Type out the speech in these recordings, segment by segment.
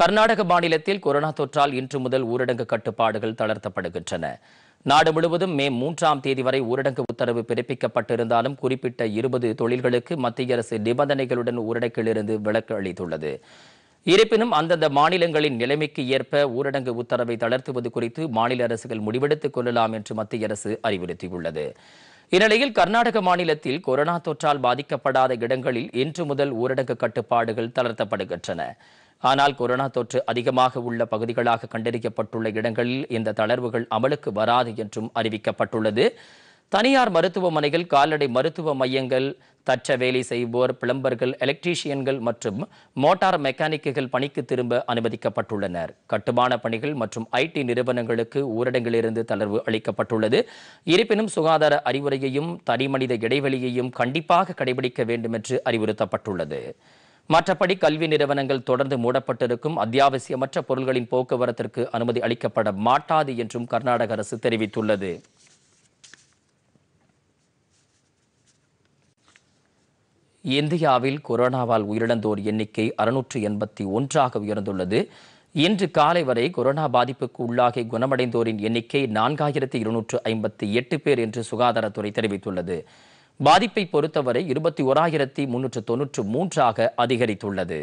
கர்நாடக மாநிலத்தில் கொரோனா தொற்றால் இன்று முதல் ஊரடங்கு கட்டுப்பாடுகள் தளர்த்தப்படுகின்றன நாடு முழுவதும் மே மூன்றாம் தேதி வரை ஊரடங்கு உத்தரவு பிறப்பிக்கப்பட்டிருந்தாலும் குறிப்பிட்ட இருபது தொழில்களுக்கு மத்திய அரசு நிபந்தனைகளுடன் ஊரடங்கிலிருந்து விலக்கு அளித்துள்ளது இருப்பினும் அந்தந்த மாநிலங்களின் நிலைமைக்கு ஏற்ப ஊரடங்கு உத்தரவை தளர்த்துவது குறித்து மாநில அரசுகள் முடிவெடுத்துக் கொள்ளலாம் என்று மத்திய அரசு அறிவுறுத்தியுள்ளது இந்நிலையில் கர்நாடக மாநிலத்தில் கொரோனா தொற்றால் பாதிக்கப்படாத இடங்களில் இன்று முதல் ஊரடங்கு கட்டுப்பாடுகள் தளர்த்தப்படுகின்றன ஆனால் கொரோனா தொற்று அதிகமாக உள்ள பகுதிகளாக கண்டறியப்பட்டுள்ள இடங்களில் இந்த தளர்வுகள் அமலுக்கு வராது என்றும் அறிவிக்கப்பட்டுள்ளது தனியார் மருத்துவமனைகள் கால்நடை மருத்துவ மையங்கள் தச்ச வேலை செய்வோர் பிளம்பர்கள் எலக்ட்ரீஷியன்கள் மற்றும் மோட்டார் மெக்கானிக்குகள் பணிக்கு திரும்ப அனுமதிக்கப்பட்டுள்ளனர் கட்டுமான பணிகள் மற்றும் ஐடி நிறுவனங்களுக்கு ஊரடங்கிலிருந்து தளர்வு அளிக்கப்பட்டுள்ளது இருப்பினும் சுகாதார அறிவுரையையும் தனிமனித இடைவெளியையும் கண்டிப்பாக கடைபிடிக்க வேண்டும் என்று அறிவுறுத்தப்பட்டுள்ளது மற்றபடி கல்வி நிறுவனங்கள் தொடர்ந்து மூடப்பட்டிருக்கும் அத்தியாவசியமற்ற பொருள்களின் போக்குவரத்திற்கு அனுமதி அளிக்கப்பட மாட்டாது என்றும் கர்நாடக அரசு தெரிவித்துள்ளது இந்தியாவில் கொரோனாவால் உயிரிழந்தோர் எண்ணிக்கை அறுநூற்று எண்பத்தி ஒன்றாக உயர்ந்துள்ளது இன்று காலை வரை கொரோனா பாதிப்புக்கு உள்ளாகி குணமடைந்தோரின் எண்ணிக்கை நான்காயிரத்தி இருநூற்று ஐம்பத்தி எட்டு பேர் என்று சுகாதாரத்துறை தெரிவித்துள்ளது பாதிப்பை பொறுத்தவரை இருபத்தி ஓராயிரத்தி முன்னூற்று தொன்னூற்று மூன்றாக அதிகரித்துள்ளது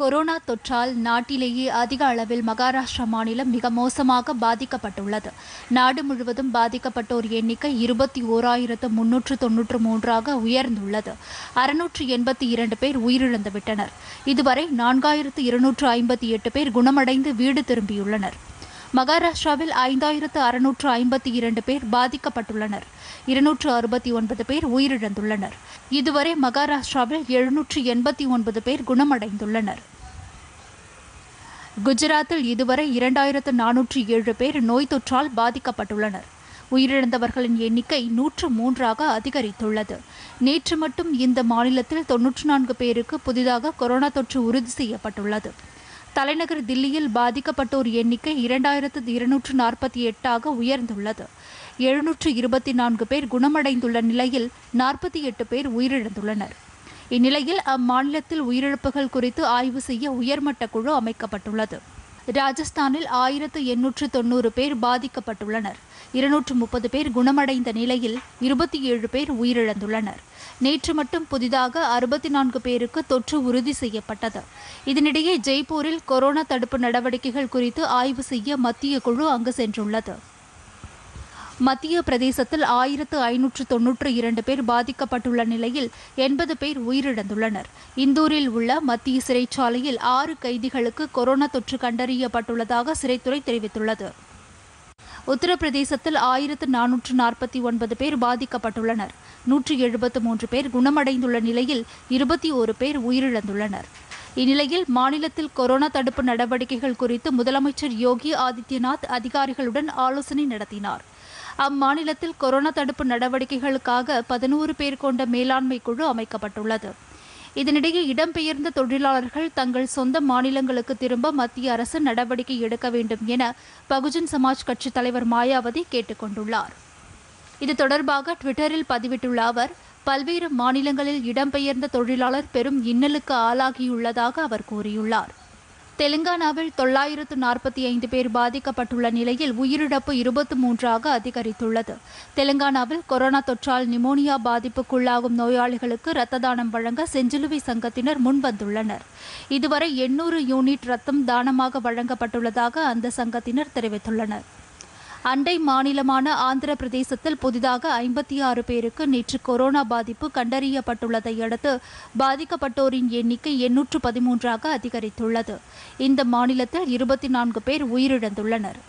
கொரோனா தொற்றால் நாட்டிலேயே அதிக அளவில் மகாராஷ்டிரா மாநிலம் மிக மோசமாக பாதிக்கப்பட்டுள்ளது நாடு முழுவதும் பாதிக்கப்பட்டோர் எண்ணிக்கை இருபத்தி ஓராயிரத்து முன்னூற்று தொன்னூற்று மூன்றாக உயர்ந்துள்ளது அறுநூற்று எண்பத்தி இரண்டு பேர் உயிரிழந்துவிட்டனர் இதுவரை நான்காயிரத்து இருநூற்று ஐம்பத்தி எட்டு பேர் குணமடைந்து வீடு திரும்பியுள்ளனர் மகாராஷ்டிராவில் ஐந்தாயிரத்து அறுநூற்று ஐம்பத்தி இரண்டு பேர் பாதிக்கப்பட்டுள்ளனர் இருநூற்று அறுபத்தி ஒன்பது பேர் உயிரிழந்துள்ளனர் இதுவரை மகாராஷ்டிராவில் எழுநூற்று எண்பத்தி ஒன்பது பேர் குணமடைந்துள்ளனர் குஜராத்தில் இதுவரை இரண்டாயிரத்து நானூற்று ஏழு பேர் நோய் தொற்றால் பாதிக்கப்பட்டுள்ளனர் உயிரிழந்தவர்களின் எண்ணிக்கை நூற்று மூன்றாக அதிகரித்துள்ளது நேற்று மட்டும் இந்த மாநிலத்தில் தொன்னூற்று நான்கு பேருக்கு புதிதாக கொரோனா தொற்று உறுதி செய்யப்பட்டுள்ளது தலைநகர் தில்லியில் பாதிக்கப்பட்டோர் எண்ணிக்கை இரண்டாயிரத்து இருநூற்று நாற்பத்தி எட்டாக உயர்ந்துள்ளது எழுநூற்று இருபத்தி நான்கு பேர் குணமடைந்துள்ள நிலையில் நாற்பத்தி எட்டு பேர் உயிரிழந்துள்ளனர் இந்நிலையில் அம்மாநிலத்தில் உயிரிழப்புகள் குறித்து ஆய்வு செய்ய உயர்மட்ட குழு அமைக்கப்பட்டுள்ளது ராஜஸ்தானில் ஆயிரத்து எண்ணூற்று தொன்னூறு பேர் பாதிக்கப்பட்டுள்ளனர் இருநூற்று முப்பது பேர் குணமடைந்த நிலையில் இருபத்தி ஏழு பேர் உயிரிழந்துள்ளனர் நேற்று மட்டும் புதிதாக அறுபத்தி நான்கு பேருக்கு தொற்று உறுதி செய்யப்பட்டது இதனிடையே ஜெய்ப்பூரில் கொரோனா தடுப்பு நடவடிக்கைகள் குறித்து ஆய்வு செய்ய மத்திய குழு அங்கு சென்றுள்ளது மத்திய பிரதேசத்தில் ஆயிரத்து ஐநூற்று தொன்னூற்று இரண்டு பேர் பாதிக்கப்பட்டுள்ள நிலையில் எண்பது பேர் உயிரிழந்துள்ளனர் இந்தூரில் உள்ள மத்திய சிறைச்சாலையில் ஆறு கைதிகளுக்கு கொரோனா தொற்று கண்டறியப்பட்டுள்ளதாக சிறைத்துறை தெரிவித்துள்ளது உத்தரப்பிரதேசத்தில் ஆயிரத்து நானூற்று நாற்பத்தி ஒன்பது பேர் பாதிக்கப்பட்டுள்ளனர் நூற்றி எழுபத்து மூன்று பேர் குணமடைந்துள்ள நிலையில் இருபத்தி ஓரு பேர் உயிரிழந்துள்ளனர் இந்நிலையில் மாநிலத்தில் கொரோனா தடுப்பு நடவடிக்கைகள் குறித்து முதலமைச்சர் யோகி ஆதித்யநாத் அதிகாரிகளுடன் ஆலோசனை நடத்தினார் அம்மாநிலத்தில் கொரோனா தடுப்பு நடவடிக்கைகளுக்காக பதினோரு பேர் கொண்ட மேலாண்மை குழு அமைக்கப்பட்டுள்ளது இதனிடையே இடம்பெயர்ந்த தொழிலாளர்கள் தங்கள் சொந்த மாநிலங்களுக்கு திரும்ப மத்திய அரசு நடவடிக்கை எடுக்க வேண்டும் என பகுஜன் சமாஜ் கட்சித் தலைவர் மாயாவதி கேட்டுக் கொண்டுள்ளார் இது தொடர்பாக ட்விட்டரில் பதிவிட்டுள்ள அவர் பல்வேறு மாநிலங்களில் இடம்பெயர்ந்த தொழிலாளர் பெரும் இன்னலுக்கு ஆளாகியுள்ளதாக அவர் கூறியுள்ளார் தெலுங்கானாவில் தொள்ளாயிரத்து நாற்பத்தி ஐந்து பேர் பாதிக்கப்பட்டுள்ள நிலையில் உயிரிழப்பு இருபத்தி மூன்றாக அதிகரித்துள்ளது தெலுங்கானாவில் கொரோனா தொற்றால் நிமோனியா பாதிப்புக்குள்ளாகும் நோயாளிகளுக்கு ரத்த தானம் வழங்க செஞ்சிலுவை சங்கத்தினர் முன்வந்துள்ளனர் இதுவரை எண்ணூறு யூனிட் ரத்தம் தானமாக வழங்கப்பட்டுள்ளதாக அந்த சங்கத்தினர் தெரிவித்துள்ளனர் அண்டை மாநிலமான ஆந்திர பிரதேசத்தில் புதிதாக ஐம்பத்தி ஆறு பேருக்கு நேற்று கொரோனா பாதிப்பு கண்டறியப்பட்டுள்ளதை அடுத்து பாதிக்கப்பட்டோரின் எண்ணிக்கை எண்ணூற்று பதிமூன்றாக அதிகரித்துள்ளது இந்த மாநிலத்தில் இருபத்தி நான்கு பேர் உயிரிழந்துள்ளனர்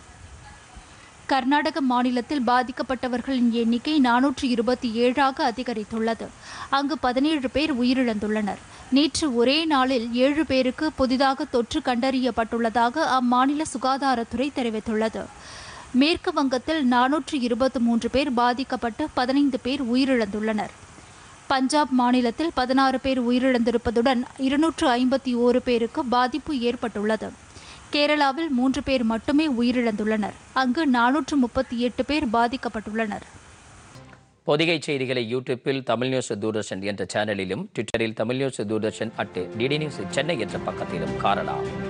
கர்நாடக மாநிலத்தில் பாதிக்கப்பட்டவர்களின் எண்ணிக்கை நானூற்று இருபத்தி ஏழாக அதிகரித்துள்ளது அங்கு பதினேழு பேர் உயிரிழந்துள்ளனர் நேற்று ஒரே நாளில் ஏழு பேருக்கு புதிதாக தொற்று கண்டறியப்பட்டுள்ளதாக அம்மாநில சுகாதாரத்துறை தெரிவித்துள்ளது மேற்கு வங்கத்தில் நானூற்று இருபத்தி மூன்று பேர் பாதிக்கப்பட்டு பதினைந்து பேர் உயிரிழந்துள்ளனர் பஞ்சாப் மாநிலத்தில் பதினாறு பேர் உயிரிழந்திருப்பதுடன் இருநூற்று ஐம்பத்தி ஓரு பேருக்கு பாதிப்பு ஏற்பட்டுள்ளது கேரளாவில் மூன்று பேர் மட்டுமே உயிரிழந்துள்ளனர் அங்கு நானூற்று முப்பத்தி எட்டு பேர் பாதிக்கப்பட்டுள்ளனர் பொதிகை செய்திகளை யூடியூப்பில் தமிழ் நியூஸ் தூர்தர்ஷன் என்ற சேனலிலும் ட்விட்டரில் Tamil news Doordarshan at DD news Chennai என்ற பக்கத்திலும் காணலாம்